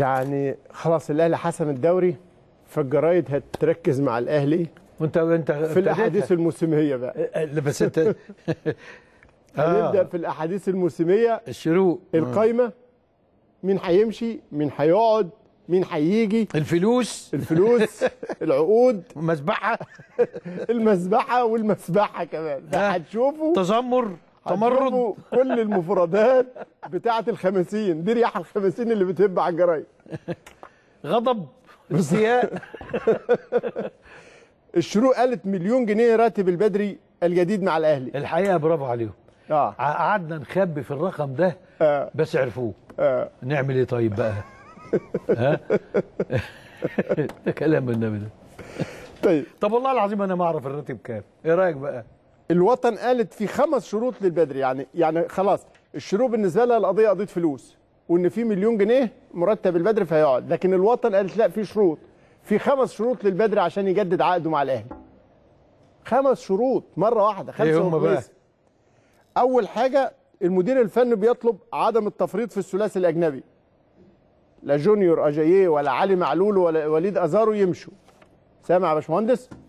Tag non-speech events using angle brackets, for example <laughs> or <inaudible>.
يعني خلاص الاهلي حسم الدوري فالجرايد هتركز مع الاهلي وانت انت في الاحاديث الموسميه بقى إيه، إيه، بس انت <laughs> هنبدا آه. في الاحاديث الموسميه الشروق القايمه مين هيمشي مين هيقعد مين هيجي الفلوس الفلوس <laughs> العقود المسبحه <laughs> المسبحه والمسبحه كمان ده هتشوفه تذمر تمرد كل المفردات بتاعه الخمسين دي رياح الخمسين اللي بتهب على الجرايد غضب استياء <laughs> الشروق قالت مليون جنيه راتب البدري الجديد مع الاهلي الحقيقه برافو عليهم اه قعدنا نخبي في الرقم ده آه. بس عرفوه آه. نعمل ايه طيب بقى <laughs> ها <laughs> ده كلام النبي ده طيب طب والله العظيم انا ما اعرف الراتب كام ايه رايك بقى الوطن قالت في خمس شروط للبدري يعني يعني خلاص الشروط بالنسبه لها القضيه قضيه فلوس وان في مليون جنيه مرتب البدري فيقعد لكن الوطن قالت لا في شروط في خمس شروط للبدري عشان يجدد عقده مع الاهلي خمس شروط مره واحده خمسه إيه هم بقى؟ اول حاجه المدير الفني بيطلب عدم التفريط في الثلاثي الاجنبي لا جونيور اجاييه ولا علي معلول ولا وليد ازارو يمشوا سامع يا باشمهندس